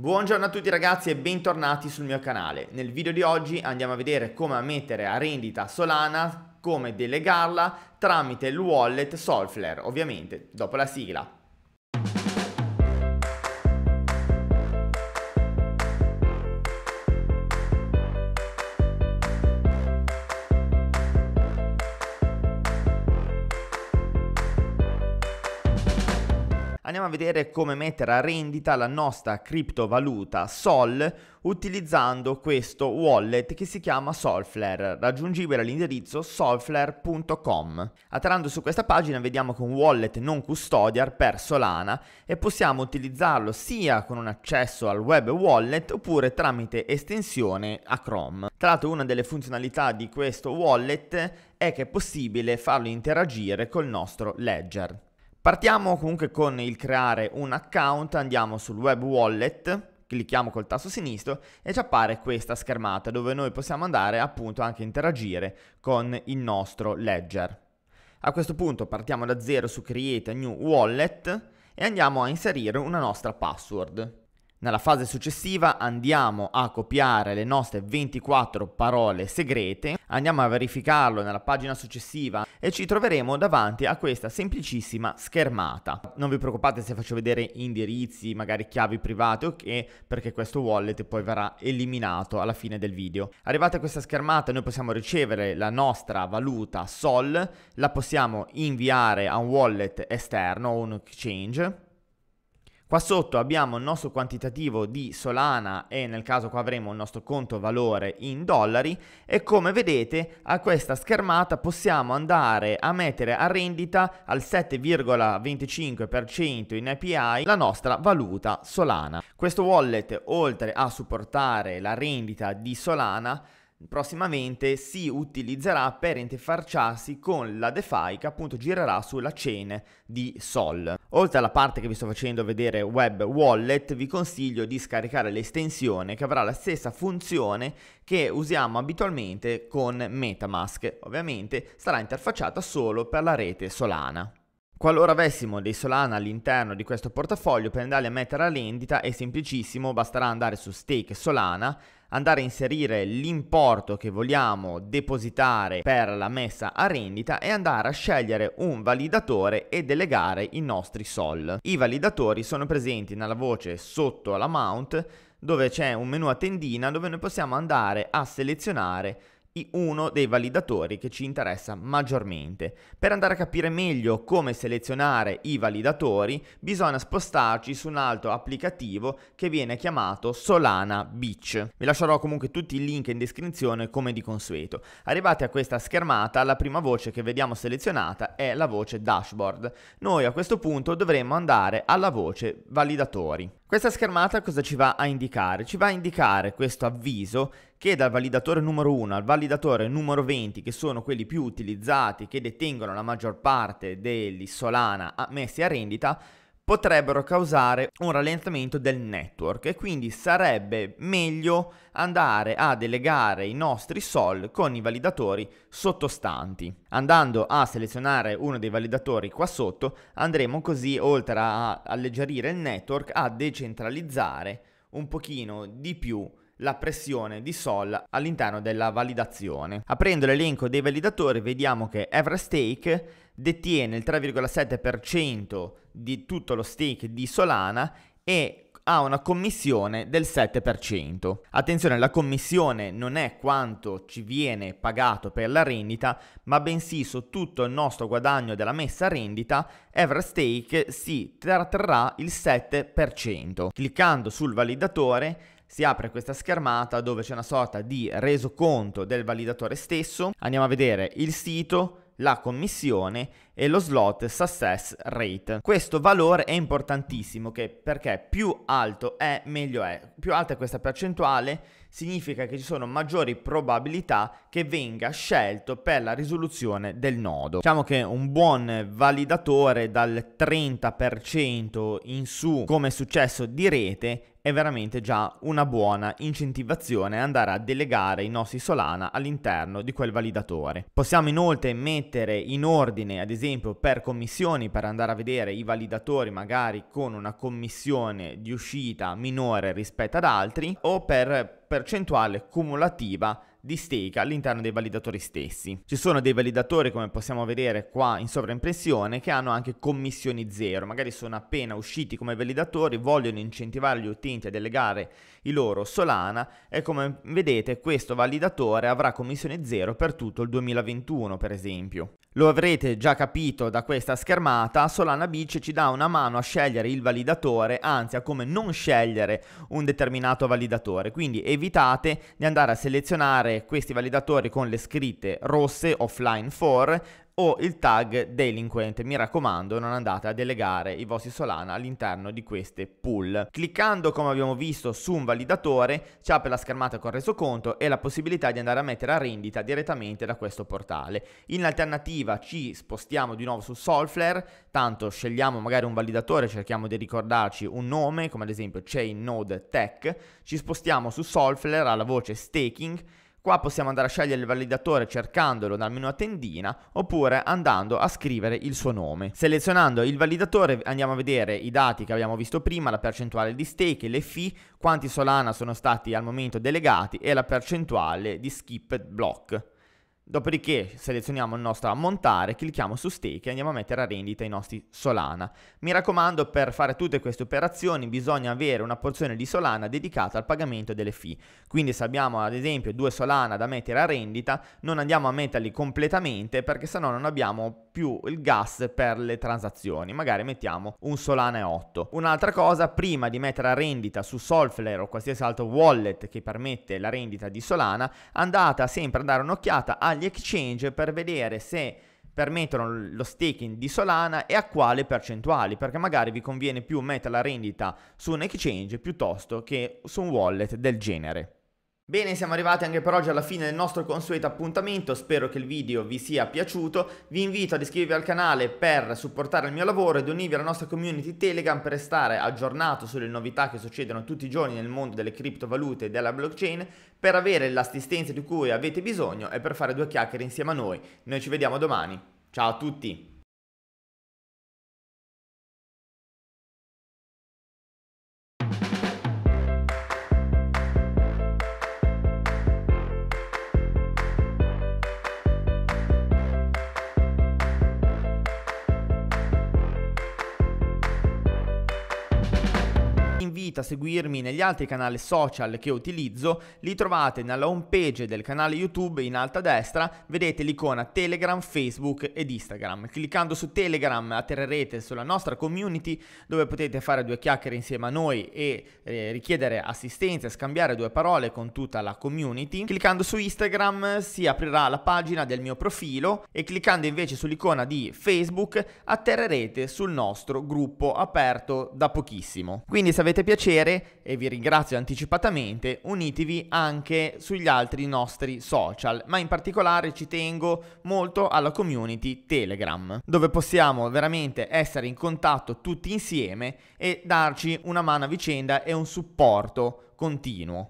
Buongiorno a tutti ragazzi e bentornati sul mio canale. Nel video di oggi andiamo a vedere come mettere a rendita Solana, come delegarla tramite il wallet Solflare, ovviamente, dopo la sigla. andiamo a vedere come mettere a rendita la nostra criptovaluta Sol utilizzando questo wallet che si chiama Solflare, raggiungibile all'indirizzo solflare.com. Atterrando su questa pagina vediamo che un wallet non custodial per Solana e possiamo utilizzarlo sia con un accesso al web wallet oppure tramite estensione a Chrome. Tra l'altro una delle funzionalità di questo wallet è che è possibile farlo interagire col nostro ledger. Partiamo comunque con il creare un account, andiamo sul web wallet, clicchiamo col tasto sinistro e ci appare questa schermata dove noi possiamo andare appunto anche a interagire con il nostro ledger. A questo punto partiamo da zero su create a new wallet e andiamo a inserire una nostra password. Nella fase successiva andiamo a copiare le nostre 24 parole segrete Andiamo a verificarlo nella pagina successiva e ci troveremo davanti a questa semplicissima schermata. Non vi preoccupate se faccio vedere indirizzi, magari chiavi private o okay, che, perché questo wallet poi verrà eliminato alla fine del video. Arrivata a questa schermata noi possiamo ricevere la nostra valuta SOL, la possiamo inviare a un wallet esterno o un exchange Qua sotto abbiamo il nostro quantitativo di Solana e nel caso qua avremo il nostro conto valore in dollari e come vedete a questa schermata possiamo andare a mettere a rendita al 7,25% in API la nostra valuta Solana. Questo wallet oltre a supportare la rendita di Solana prossimamente si utilizzerà per interfacciarsi con la DeFi che appunto girerà sulla chain di Sol. Oltre alla parte che vi sto facendo vedere web wallet, vi consiglio di scaricare l'estensione che avrà la stessa funzione che usiamo abitualmente con Metamask. Ovviamente sarà interfacciata solo per la rete Solana. Qualora avessimo dei Solana all'interno di questo portafoglio, per andare a mettere a vendita è semplicissimo, basterà andare su Stake Solana, andare a inserire l'importo che vogliamo depositare per la messa a rendita e andare a scegliere un validatore e delegare i nostri sol. I validatori sono presenti nella voce sotto mount dove c'è un menu a tendina dove noi possiamo andare a selezionare uno dei validatori che ci interessa maggiormente. Per andare a capire meglio come selezionare i validatori bisogna spostarci su un altro applicativo che viene chiamato Solana Beach. Vi lascerò comunque tutti i link in descrizione come di consueto. Arrivati a questa schermata la prima voce che vediamo selezionata è la voce dashboard. Noi a questo punto dovremo andare alla voce validatori. Questa schermata cosa ci va a indicare? Ci va a indicare questo avviso che dal validatore numero 1 al validatore numero 20, che sono quelli più utilizzati, che detengono la maggior parte degli Solana messi a rendita, potrebbero causare un rallentamento del network e quindi sarebbe meglio andare a delegare i nostri sol con i validatori sottostanti. Andando a selezionare uno dei validatori qua sotto andremo così oltre a alleggerire il network a decentralizzare un pochino di più la pressione di Sol all'interno della validazione. Aprendo l'elenco dei validatori vediamo che Everstake detiene il 3,7% di tutto lo stake di Solana e ha una commissione del 7%. Attenzione, la commissione non è quanto ci viene pagato per la rendita, ma bensì su tutto il nostro guadagno della messa a rendita, Everstake si tratterrà il 7%. Cliccando sul validatore si apre questa schermata dove c'è una sorta di resoconto del validatore stesso. Andiamo a vedere il sito, la commissione e lo slot success rate. Questo valore è importantissimo che, perché più alto è meglio è. Più alta è questa percentuale significa che ci sono maggiori probabilità che venga scelto per la risoluzione del nodo. Diciamo che un buon validatore dal 30% in su come successo di rete è veramente già una buona incentivazione andare a delegare i nostri Solana all'interno di quel validatore. Possiamo inoltre mettere in ordine ad esempio esempio per commissioni, per andare a vedere i validatori magari con una commissione di uscita minore rispetto ad altri o per percentuale cumulativa di stake all'interno dei validatori stessi. Ci sono dei validatori come possiamo vedere qua in sovraimpressione che hanno anche commissioni zero, magari sono appena usciti come validatori, vogliono incentivare gli utenti a delegare i loro Solana e come vedete questo validatore avrà commissione zero per tutto il 2021 per esempio. Lo avrete già capito da questa schermata, Solana Beach ci dà una mano a scegliere il validatore, anzi a come non scegliere un determinato validatore, quindi evitate di andare a selezionare utilizzare questi validatori con le scritte rosse offline for o il tag delinquent. Mi raccomando, non andate a delegare i vostri Solana all'interno di queste pool. Cliccando, come abbiamo visto, su un validatore, ci apre la schermata con resoconto e la possibilità di andare a mettere a rendita direttamente da questo portale. In alternativa ci spostiamo di nuovo su Solflare, tanto scegliamo magari un validatore, cerchiamo di ricordarci un nome, come ad esempio Chain Node Tech, ci spostiamo su Solflare alla voce staking Qua possiamo andare a scegliere il validatore cercandolo dal menu a tendina oppure andando a scrivere il suo nome. Selezionando il validatore andiamo a vedere i dati che abbiamo visto prima, la percentuale di stake, le fee, quanti Solana sono stati al momento delegati e la percentuale di skipped block. Dopodiché selezioniamo il nostro ammontare, clicchiamo su stake e andiamo a mettere a rendita i nostri Solana. Mi raccomando, per fare tutte queste operazioni bisogna avere una porzione di Solana dedicata al pagamento delle fee. Quindi se abbiamo ad esempio due Solana da mettere a rendita, non andiamo a metterli completamente perché sennò non abbiamo più il gas per le transazioni. Magari mettiamo un Solana e 8. Un'altra cosa, prima di mettere a rendita su Solflare o qualsiasi altro wallet che permette la rendita di Solana, andate sempre a dare un'occhiata agli agli exchange per vedere se permettono lo staking di Solana e a quale percentuali, perché magari vi conviene più mettere la rendita su un exchange piuttosto che su un wallet del genere. Bene, siamo arrivati anche per oggi alla fine del nostro consueto appuntamento, spero che il video vi sia piaciuto, vi invito ad iscrivervi al canale per supportare il mio lavoro ed unirvi alla nostra community Telegram per restare aggiornato sulle novità che succedono tutti i giorni nel mondo delle criptovalute e della blockchain, per avere l'assistenza di cui avete bisogno e per fare due chiacchiere insieme a noi. Noi ci vediamo domani, ciao a tutti! a seguirmi negli altri canali social che utilizzo, li trovate nella home page del canale YouTube in alto a destra, vedete l'icona Telegram, Facebook ed Instagram. Cliccando su Telegram atterrerete sulla nostra community dove potete fare due chiacchiere insieme a noi e eh, richiedere assistenza, e scambiare due parole con tutta la community. Cliccando su Instagram si aprirà la pagina del mio profilo e cliccando invece sull'icona di Facebook atterrerete sul nostro gruppo aperto da pochissimo. Quindi se avete piacere piacere e vi ringrazio anticipatamente, unitevi anche sugli altri nostri social, ma in particolare ci tengo molto alla community Telegram, dove possiamo veramente essere in contatto tutti insieme e darci una mano a vicenda e un supporto continuo.